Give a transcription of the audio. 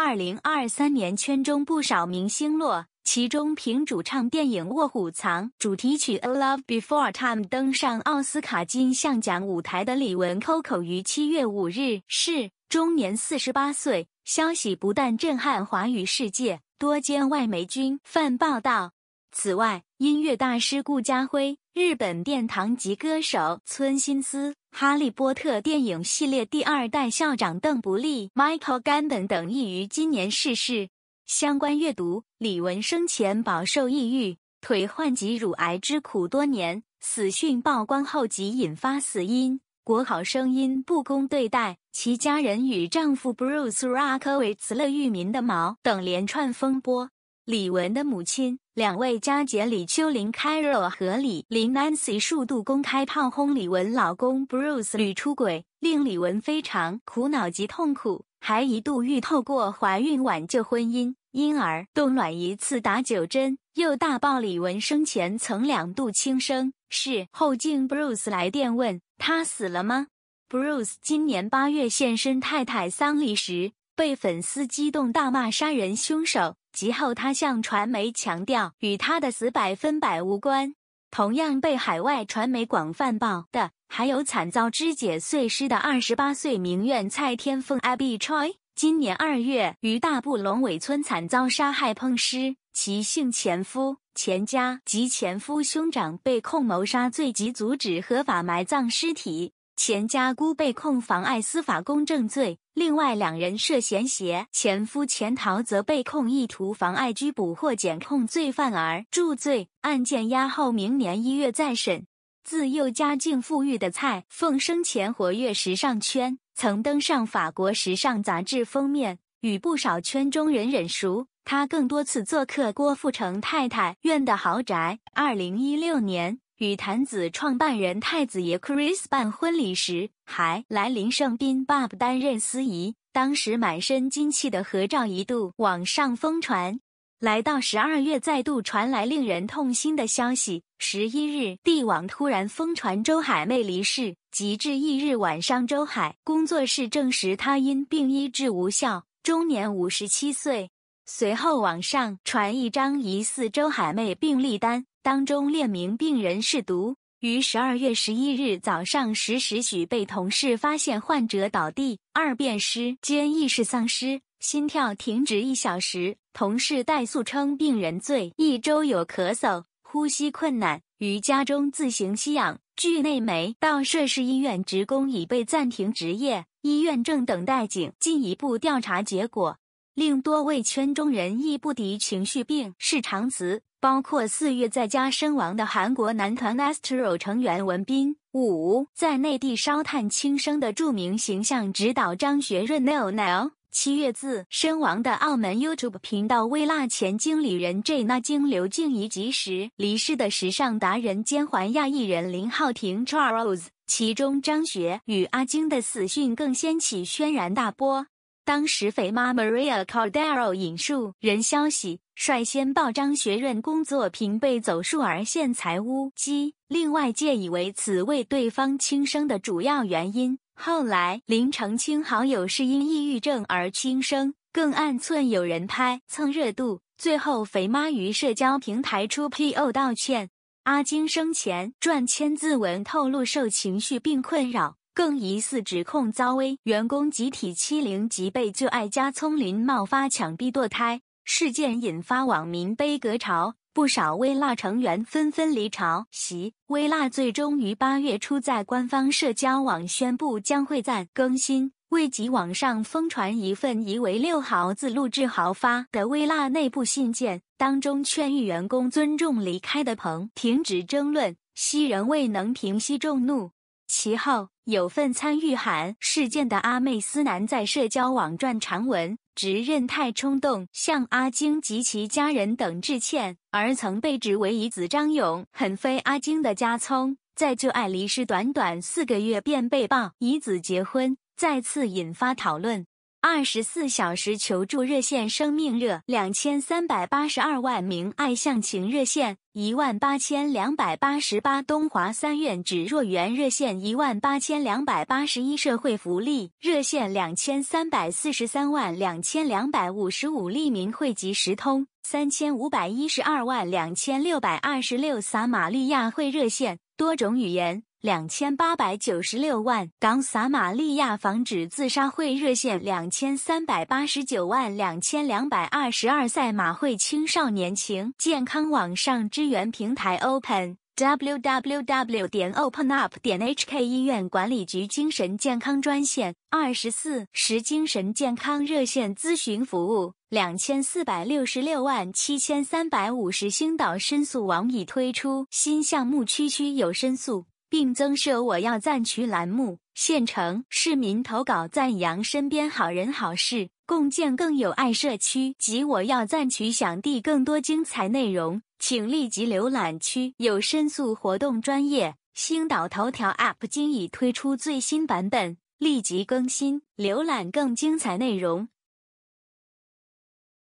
二零二三年，圈中不少明星落。其中，凭主唱电影《卧虎藏》主题曲《A Love Before Time》登上奥斯卡金像奖舞台的李玟 Coco，于七月五日逝，终年四十八岁。消息不但震撼华语世界，多间外媒均泛报道。此外，音乐大师顾家辉。日本殿堂级歌手村新司、《哈利波特》电影系列第二代校长邓不利、Michael 甘本等已于今年逝世。相关阅读：李玟生前饱受抑郁、腿患及乳癌之苦多年，死讯曝光后即引发死因、《国好声音》不公对待其家人与丈夫 Bruce r o c k w i 辞乐玉民的毛等连串风波。李玟的母亲，两位佳姐李秋玲、Carol 和李林 Nancy 数度公开炮轰李玟老公 Bruce 屡出轨，令李玟非常苦恼及痛苦，还一度欲透过怀孕挽救婚姻，因而冻卵一次打九针。又大爆李玟生前曾两度轻生，事后竟 Bruce 来电问他死了吗？Bruce 今年八月现身太太丧礼时。被粉丝激动大骂杀人凶手，及后他向传媒强调与他的死百分百无关。同样被海外传媒广泛报的，还有惨遭肢解碎尸的二十八岁名媛蔡天凤 （Abby Choi）。今年二月，于大埔龙尾村惨遭杀害碰尸，其姓前夫、前家及前夫兄长被控谋杀罪及阻止合法埋葬尸体。前家姑被控妨碍司法公正罪，另外两人涉嫌携前夫潜逃，则被控意图妨碍拘捕或检控罪犯而助罪。案件押后明年一月再审。自幼家境富裕的蔡凤生前活跃时尚圈，曾登上法国时尚杂志封面，与不少圈中人忍熟。他更多次做客郭富城太太苑的豪宅。二零一六年。与坛子创办人太子爷 Chris 办婚礼时，还来临胜宾 b o b 担任司仪。当时满身金气的合照一度网上疯传。来到十二月，再度传来令人痛心的消息。十一日，帝王突然疯传周海媚离世，及至翌日晚上，周海工作室证实他因病医治无效，终年五十七岁。随后，网上传一张疑似周海媚病历单，当中列明病人是毒，于十二月十一日早上十时许被同事发现患者倒地，二便失，兼意识丧失，心跳停止一小时。同事代诉称，病人醉一周有咳嗽、呼吸困难，于家中自行吸氧。据内媒，到涉事医院职工已被暂停职业，医院正等待警进一步调查结果。令多位圈中人亦不敌情绪病，是长词。包括四月在家身亡的韩国男团 ASTRO 成员文彬，五在内地烧炭轻生的著名形象指导张学润 n e l n e l 七月自身亡的澳门 YouTube 频道微辣前经理人 J 那京刘静怡，及时离世的时尚达人兼环亚艺人林浩霆 Charles。其中张学与阿晶的死讯更掀起轩然大波。当时，肥妈 Maria c a r d e r o 引述人消息，率先报张学润工作平被走数而陷财屋机，另外借以为此为对方轻生的主要原因。后来，林澄清好友是因抑郁症而轻生，更暗寸有人拍蹭热度。最后，肥妈于社交平台出 PO 道歉。阿金生前撰千字文，透露受情绪病困扰。更疑似指控遭威员工集体欺凌及被旧爱加聪林冒发抢逼堕胎事件引发网民悲歌潮，不少微辣成员纷纷离巢。席微辣最终于八月初在官方社交网宣布将会在更新，未及网上疯传一份疑为六豪子陆志豪发的微辣内部信件，当中劝喻员工尊重离开的彭，停止争论。昔人未能平息众怒。其后，有份参与喊事件的阿妹思南在社交网传长文，直认太冲动，向阿晶及其家人等致歉。而曾被指为遗子张勇，很非阿晶的家聪，在旧爱离世短短四个月便被曝遗子结婚，再次引发讨论。二十四小时求助热线生命热，两千三百八十二万名爱向情热线。一万八千两百八十八东华三院指若园热线，一万八千两百八十一社会福利热线，两千三百四十三万两千两百五十五利民汇及时通，三千五百一十二万两千六百二十六撒玛利亚会热线，多种语言。两千八百九十六万港撒玛利亚防止自杀会热线两千三百八十九万两千两百二十二赛马会青少年情健康网上支援平台 open www 点 openup 点 hk 医院管理局精神健康专线二十四时精神健康热线咨询服务两千四百六十六万七千三百五十星岛申诉网已推出新项目区区有申诉。并增设“我要赞许”栏目，县城市民投稿赞扬身边好人好事，共建更有爱社区。及“我要赞许”想地更多精彩内容，请立即浏览。区有申诉活动专业星岛头条 App 今已推出最新版本，立即更新，浏览更精彩内容。